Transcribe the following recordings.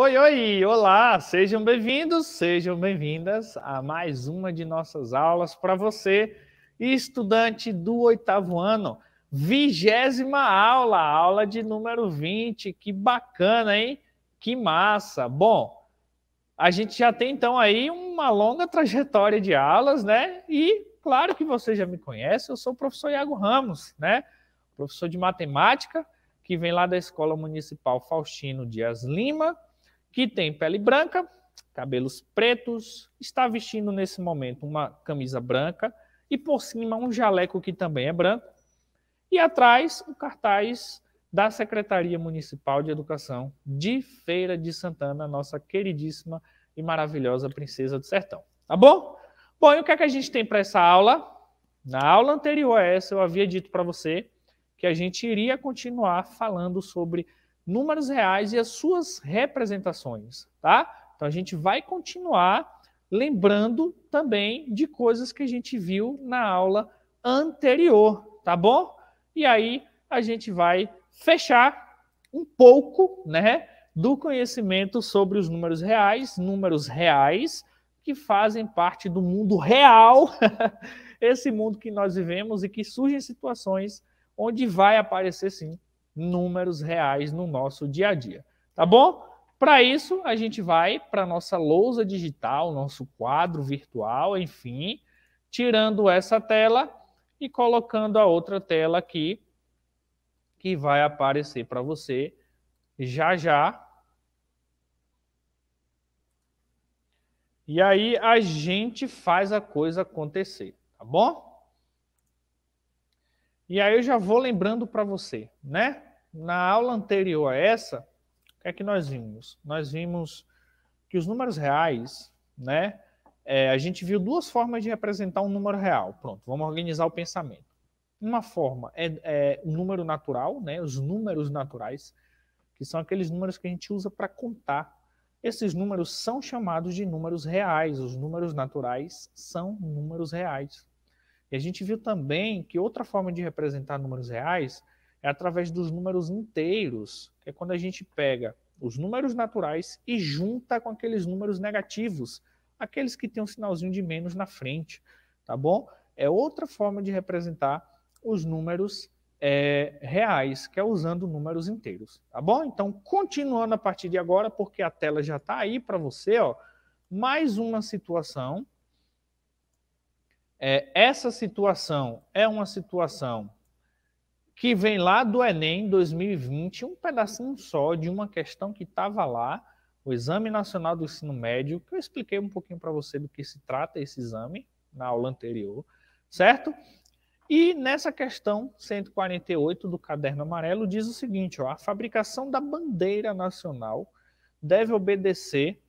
Oi, oi, olá, sejam bem-vindos, sejam bem-vindas a mais uma de nossas aulas para você, estudante do oitavo ano, vigésima aula, aula de número 20, que bacana, hein? Que massa! Bom, a gente já tem então aí uma longa trajetória de aulas, né? E claro que você já me conhece, eu sou o professor Iago Ramos, né? Professor de matemática, que vem lá da Escola Municipal Faustino Dias Lima, que tem pele branca, cabelos pretos, está vestindo nesse momento uma camisa branca e por cima um jaleco que também é branco. E atrás o um cartaz da Secretaria Municipal de Educação de Feira de Santana, nossa queridíssima e maravilhosa princesa do sertão. Tá bom? Bom, e o que é que a gente tem para essa aula? Na aula anterior a essa, eu havia dito para você que a gente iria continuar falando sobre números reais e as suas representações, tá? Então a gente vai continuar lembrando também de coisas que a gente viu na aula anterior, tá bom? E aí a gente vai fechar um pouco, né, do conhecimento sobre os números reais, números reais que fazem parte do mundo real, esse mundo que nós vivemos e que surgem situações onde vai aparecer sim números reais no nosso dia a dia, tá bom? Para isso, a gente vai para nossa lousa digital, nosso quadro virtual, enfim, tirando essa tela e colocando a outra tela aqui, que vai aparecer para você já já. E aí a gente faz a coisa acontecer, tá bom? E aí eu já vou lembrando para você, né? Na aula anterior a essa, o que é que nós vimos? Nós vimos que os números reais, né? É, a gente viu duas formas de representar um número real. Pronto, vamos organizar o pensamento. Uma forma é, é o número natural, né? Os números naturais, que são aqueles números que a gente usa para contar. Esses números são chamados de números reais. Os números naturais são números reais. E a gente viu também que outra forma de representar números reais é através dos números inteiros, que é quando a gente pega os números naturais e junta com aqueles números negativos, aqueles que têm um sinalzinho de menos na frente, tá bom? É outra forma de representar os números é, reais, que é usando números inteiros, tá bom? Então, continuando a partir de agora, porque a tela já está aí para você, ó, mais uma situação. É, essa situação é uma situação que vem lá do Enem 2020, um pedacinho só de uma questão que estava lá, o Exame Nacional do Ensino Médio, que eu expliquei um pouquinho para você do que se trata esse exame na aula anterior, certo? E nessa questão 148 do caderno amarelo diz o seguinte, ó, a fabricação da bandeira nacional deve obedecer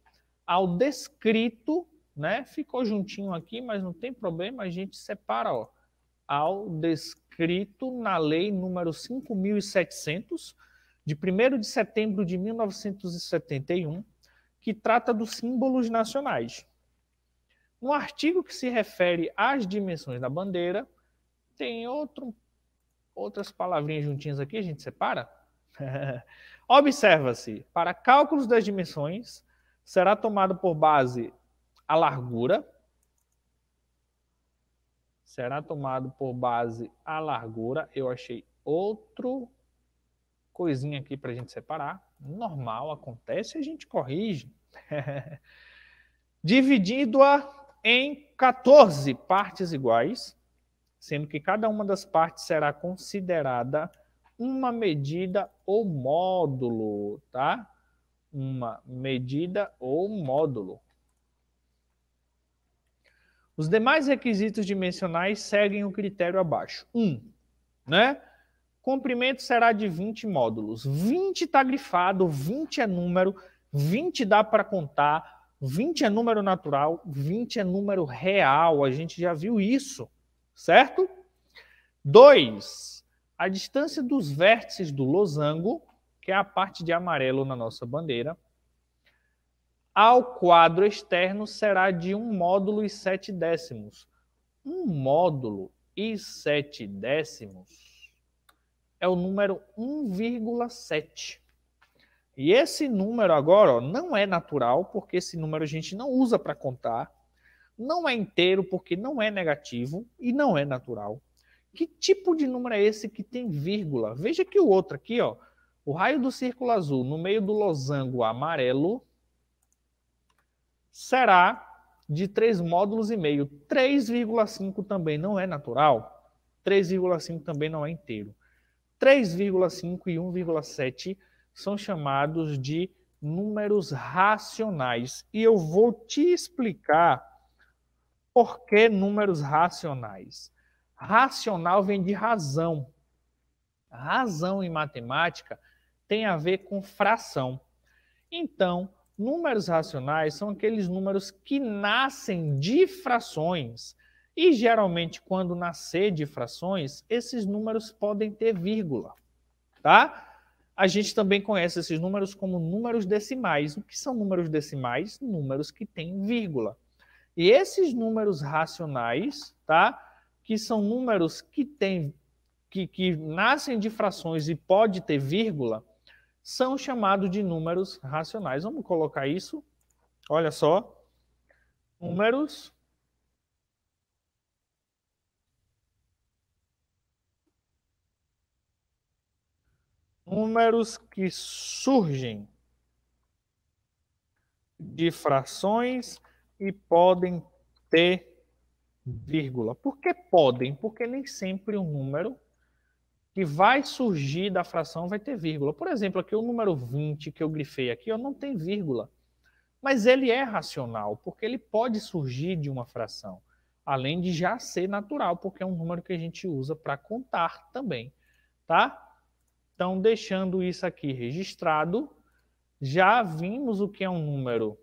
ao descrito, né? Ficou juntinho aqui, mas não tem problema, a gente separa, ó, ao descrito escrito na Lei número 5.700, de 1 de setembro de 1971, que trata dos símbolos nacionais. No artigo que se refere às dimensões da bandeira, tem outro, outras palavrinhas juntinhas aqui, a gente separa. Observa-se, para cálculos das dimensões, será tomado por base a largura, será tomado por base a largura. Eu achei outro coisinha aqui para a gente separar. Normal, acontece, a gente corrige. Dividido-a em 14 partes iguais, sendo que cada uma das partes será considerada uma medida ou módulo, tá? Uma medida ou módulo. Os demais requisitos dimensionais seguem o critério abaixo. 1. Um, né? Comprimento será de 20 módulos. 20 está grifado, 20 é número, 20 dá para contar, 20 é número natural, 20 é número real. A gente já viu isso, certo? 2. A distância dos vértices do losango, que é a parte de amarelo na nossa bandeira, ao quadro externo será de um módulo e sete décimos. Um módulo e sete décimos é o número 1,7. E esse número agora ó, não é natural, porque esse número a gente não usa para contar, não é inteiro, porque não é negativo e não é natural. Que tipo de número é esse que tem vírgula? Veja que o outro aqui, ó, o raio do círculo azul no meio do losango amarelo será de 3 módulos e meio. 3,5 também não é natural, 3,5 também não é inteiro. 3,5 e 1,7 são chamados de números racionais. E eu vou te explicar por que números racionais. Racional vem de razão. Razão em matemática tem a ver com fração. Então, Números racionais são aqueles números que nascem de frações. E geralmente, quando nascer de frações, esses números podem ter vírgula, tá? A gente também conhece esses números como números decimais. O que são números decimais? Números que têm vírgula. E esses números racionais, tá? Que são números que têm que, que nascem de frações e pode ter vírgula, são chamados de números racionais. Vamos colocar isso. Olha só. Números números que surgem de frações e podem ter vírgula. Por que podem? Porque nem sempre um número que vai surgir da fração vai ter vírgula. Por exemplo, aqui o número 20 que eu grifei aqui, ó, não tem vírgula. Mas ele é racional, porque ele pode surgir de uma fração, além de já ser natural, porque é um número que a gente usa para contar também, tá? Então, deixando isso aqui registrado, já vimos o que é um número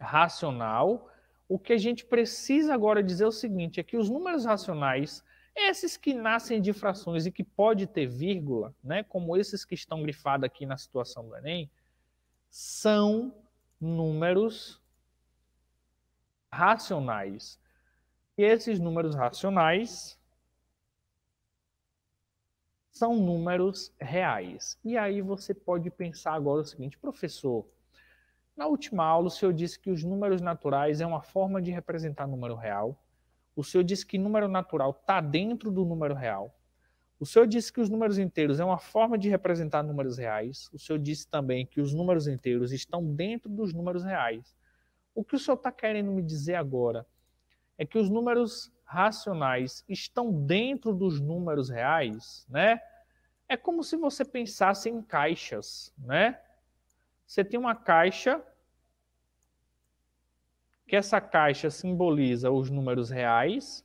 racional. O que a gente precisa agora dizer é o seguinte, é que os números racionais esses que nascem de frações e que pode ter vírgula, né, como esses que estão grifados aqui na situação do Enem, são números racionais. E esses números racionais são números reais. E aí você pode pensar agora o seguinte, professor, na última aula o senhor disse que os números naturais é uma forma de representar número real o senhor disse que número natural está dentro do número real. O senhor disse que os números inteiros é uma forma de representar números reais. O senhor disse também que os números inteiros estão dentro dos números reais. O que o senhor está querendo me dizer agora é que os números racionais estão dentro dos números reais, né? É como se você pensasse em caixas, né? Você tem uma caixa que essa caixa simboliza os números reais,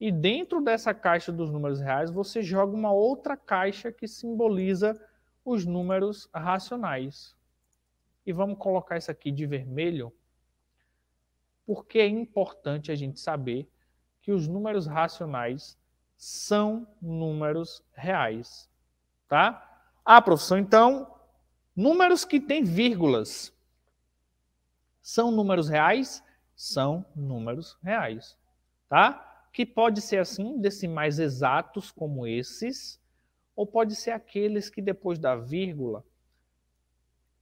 e dentro dessa caixa dos números reais você joga uma outra caixa que simboliza os números racionais. E vamos colocar isso aqui de vermelho, porque é importante a gente saber que os números racionais são números reais, tá? Ah, professor, então números que têm vírgulas são números reais? São números reais, tá? Que pode ser assim, decimais exatos como esses, ou pode ser aqueles que depois da vírgula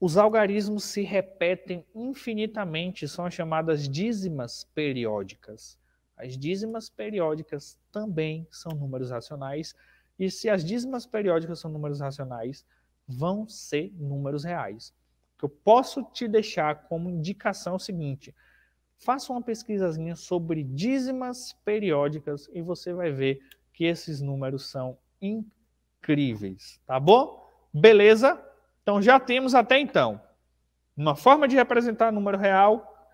os algarismos se repetem infinitamente, são as chamadas dízimas periódicas. As dízimas periódicas também são números racionais, e se as dízimas periódicas são números racionais, vão ser números reais que eu posso te deixar como indicação é o seguinte: faça uma pesquisazinha sobre dízimas periódicas e você vai ver que esses números são incríveis, tá bom? Beleza? Então já temos até então uma forma de representar número real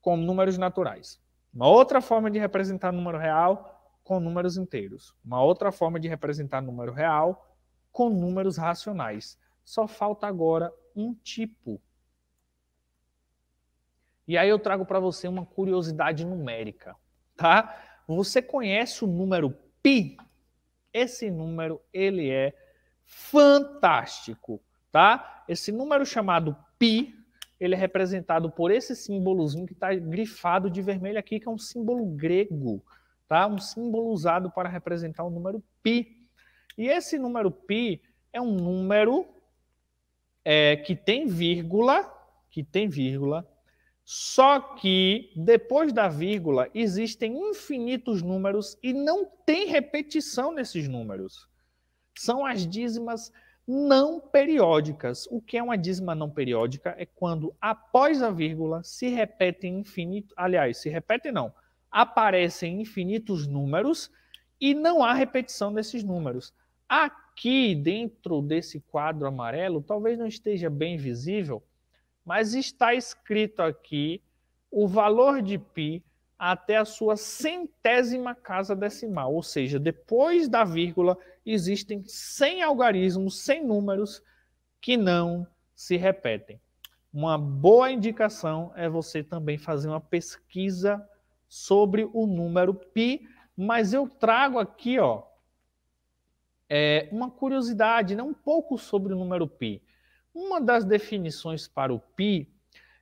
com números naturais, uma outra forma de representar número real com números inteiros, uma outra forma de representar número real com números racionais. Só falta agora um tipo. E aí eu trago para você uma curiosidade numérica, tá? Você conhece o número pi? Esse número ele é fantástico, tá? Esse número chamado pi, ele é representado por esse símbolozinho que está grifado de vermelho aqui, que é um símbolo grego, tá? Um símbolo usado para representar o número pi. E esse número pi é um número é, que tem vírgula, que tem vírgula, só que depois da vírgula existem infinitos números e não tem repetição nesses números. São as dízimas não periódicas. O que é uma dízima não periódica é quando após a vírgula se repetem infinitos, aliás, se repetem não, aparecem infinitos números e não há repetição desses números. Aqui dentro desse quadro amarelo, talvez não esteja bem visível, mas está escrito aqui o valor de π até a sua centésima casa decimal, ou seja, depois da vírgula existem 100 algarismos, 100 números que não se repetem. Uma boa indicação é você também fazer uma pesquisa sobre o número π, mas eu trago aqui, ó, é, uma curiosidade, né, um pouco sobre o número π. Uma das definições para o π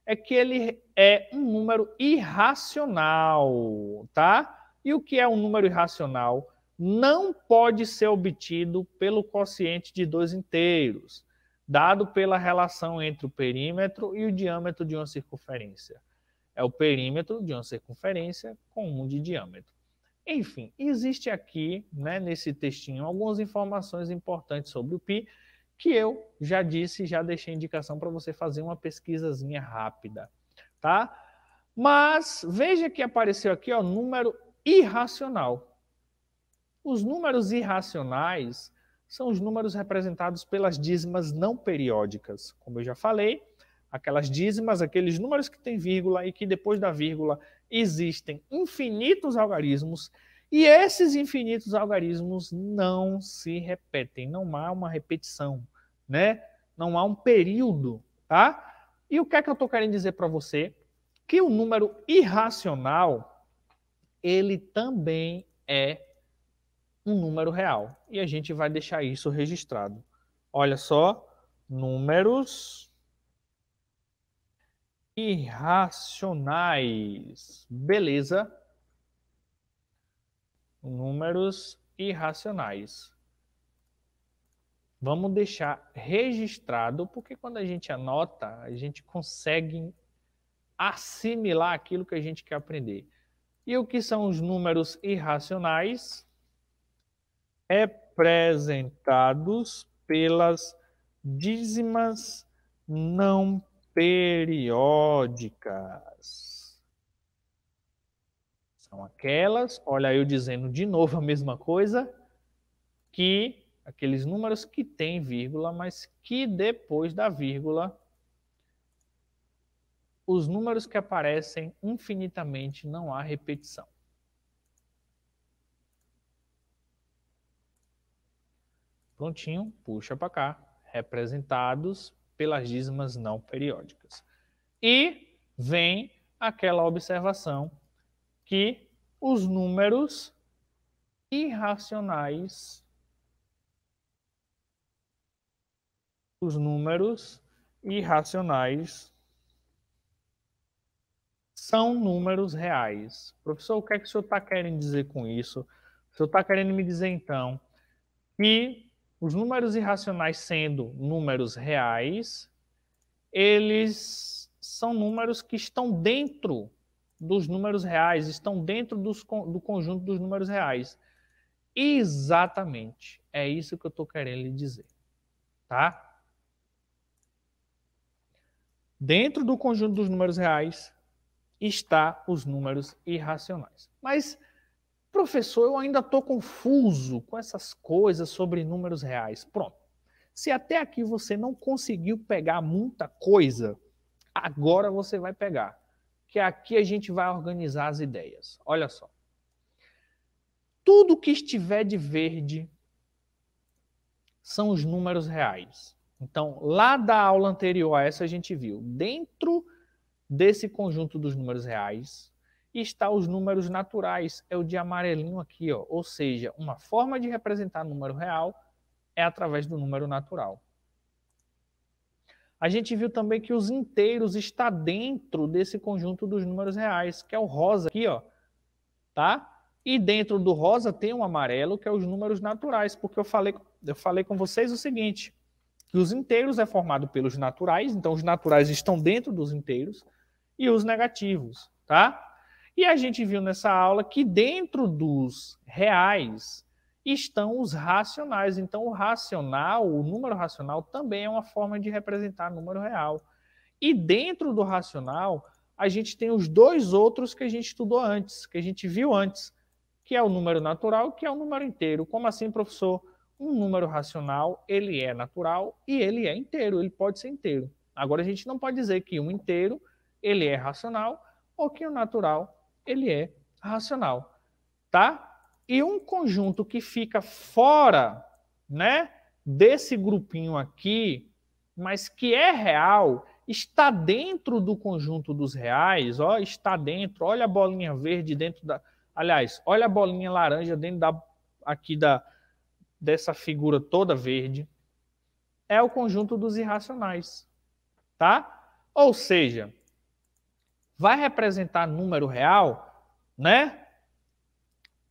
é que ele é um número irracional, tá? E o que é um número irracional? Não pode ser obtido pelo quociente de dois inteiros, dado pela relação entre o perímetro e o diâmetro de uma circunferência. É o perímetro de uma circunferência com um de diâmetro. Enfim, existe aqui, né, nesse textinho, algumas informações importantes sobre o PI, que eu já disse, já deixei indicação para você fazer uma pesquisazinha rápida, tá? Mas veja que apareceu aqui, ó, número irracional. Os números irracionais são os números representados pelas dízimas não periódicas. Como eu já falei, aquelas dízimas, aqueles números que têm vírgula e que depois da vírgula existem infinitos algarismos e esses infinitos algarismos não se repetem, não há uma repetição, né? Não há um período, tá? E o que é que eu estou querendo dizer para você? Que o número irracional ele também é um número real e a gente vai deixar isso registrado. Olha só, números irracionais. Beleza. Números irracionais. Vamos deixar registrado, porque quando a gente anota, a gente consegue assimilar aquilo que a gente quer aprender. E o que são os números irracionais? Representados pelas dízimas não periódicas. São aquelas, olha eu dizendo de novo a mesma coisa, que aqueles números que têm vírgula, mas que depois da vírgula os números que aparecem infinitamente não há repetição. Prontinho, puxa para cá. Representados pelas dízimas não periódicas. E vem aquela observação que os números irracionais os números irracionais são números reais. Professor, o que é que o senhor está querendo dizer com isso? O senhor está querendo me dizer, então, que os números irracionais sendo números reais, eles são números que estão dentro dos números reais, estão dentro dos, do conjunto dos números reais. Exatamente. É isso que eu estou querendo lhe dizer. Tá? Dentro do conjunto dos números reais está os números irracionais. Mas Professor, eu ainda estou confuso com essas coisas sobre números reais. Pronto. Se até aqui você não conseguiu pegar muita coisa, agora você vai pegar. Que aqui a gente vai organizar as ideias. Olha só. Tudo que estiver de verde são os números reais. Então, lá da aula anterior a essa, a gente viu, dentro desse conjunto dos números reais, e está os números naturais, é o de amarelinho aqui, ó. ou seja, uma forma de representar número real é através do número natural. A gente viu também que os inteiros está dentro desse conjunto dos números reais, que é o rosa aqui, ó, tá? E dentro do rosa tem um amarelo, que é os números naturais, porque eu falei, eu falei com vocês o seguinte, que os inteiros é formado pelos naturais, então os naturais estão dentro dos inteiros, e os negativos, tá? E a gente viu nessa aula que dentro dos reais estão os racionais. Então, o racional, o número racional, também é uma forma de representar número real. E dentro do racional, a gente tem os dois outros que a gente estudou antes, que a gente viu antes, que é o número natural, que é o número inteiro. Como assim, professor? Um número racional, ele é natural e ele é inteiro, ele pode ser inteiro. Agora, a gente não pode dizer que um inteiro, ele é racional, ou que o natural ele é racional, tá? E um conjunto que fica fora, né, desse grupinho aqui, mas que é real, está dentro do conjunto dos reais, ó, está dentro, olha a bolinha verde dentro da, aliás, olha a bolinha laranja dentro da aqui da dessa figura toda verde, é o conjunto dos irracionais, tá? Ou seja, vai representar número real, né?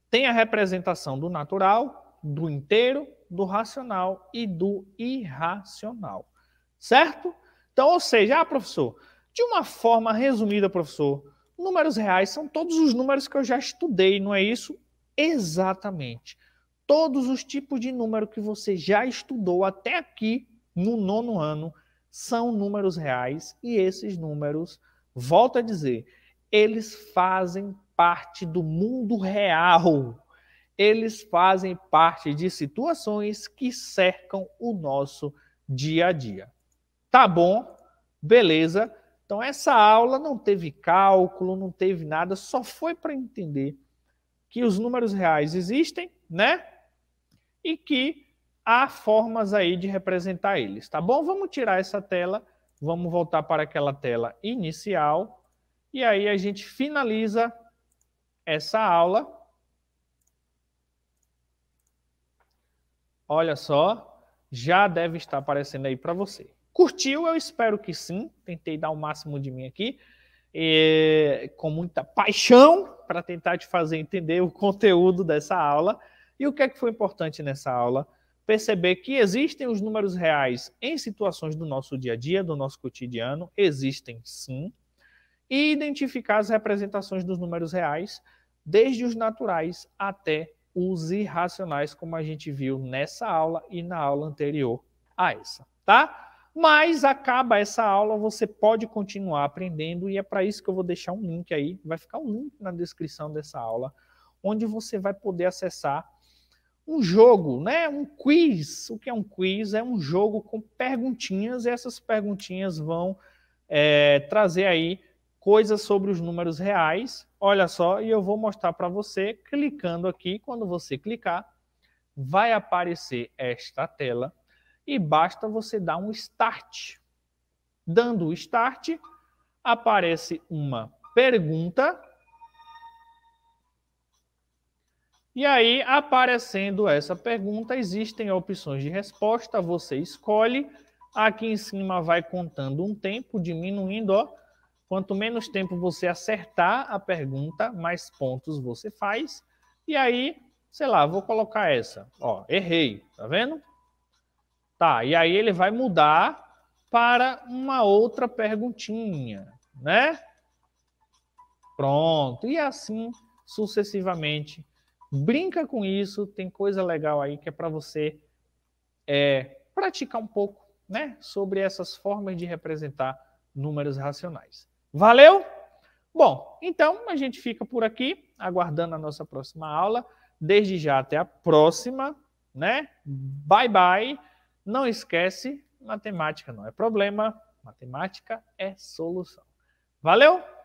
Tem a representação do natural, do inteiro, do racional e do irracional. Certo? Então, ou seja, ah, professor, de uma forma resumida, professor, números reais são todos os números que eu já estudei, não é isso? Exatamente. Todos os tipos de número que você já estudou até aqui no nono ano são números reais e esses números Volto a dizer, eles fazem parte do mundo real. Eles fazem parte de situações que cercam o nosso dia a dia. Tá bom? Beleza? Então essa aula não teve cálculo, não teve nada, só foi para entender que os números reais existem, né? E que há formas aí de representar eles, tá bom? Vamos tirar essa tela Vamos voltar para aquela tela inicial. E aí a gente finaliza essa aula. Olha só, já deve estar aparecendo aí para você. Curtiu? Eu espero que sim. Tentei dar o máximo de mim aqui, e, com muita paixão, para tentar te fazer entender o conteúdo dessa aula. E o que é que foi importante nessa aula? perceber que existem os números reais em situações do nosso dia a dia, do nosso cotidiano, existem sim, e identificar as representações dos números reais, desde os naturais até os irracionais, como a gente viu nessa aula e na aula anterior a essa, tá? Mas acaba essa aula, você pode continuar aprendendo e é para isso que eu vou deixar um link aí, vai ficar um link na descrição dessa aula, onde você vai poder acessar um jogo, né? Um quiz. O que é um quiz? É um jogo com perguntinhas, e essas perguntinhas vão é, trazer aí coisas sobre os números reais. Olha só, e eu vou mostrar para você clicando aqui. Quando você clicar, vai aparecer esta tela e basta você dar um start. Dando o start, aparece uma pergunta E aí, aparecendo essa pergunta, existem opções de resposta, você escolhe. Aqui em cima vai contando um tempo, diminuindo, ó. Quanto menos tempo você acertar a pergunta, mais pontos você faz. E aí, sei lá, vou colocar essa. Ó, errei, tá vendo? Tá, e aí ele vai mudar para uma outra perguntinha, né? Pronto, e assim sucessivamente Brinca com isso, tem coisa legal aí que é para você é, praticar um pouco né, sobre essas formas de representar números racionais. Valeu? Bom, então a gente fica por aqui, aguardando a nossa próxima aula. Desde já até a próxima, né? Bye bye. Não esquece, matemática não é problema, matemática é solução. Valeu?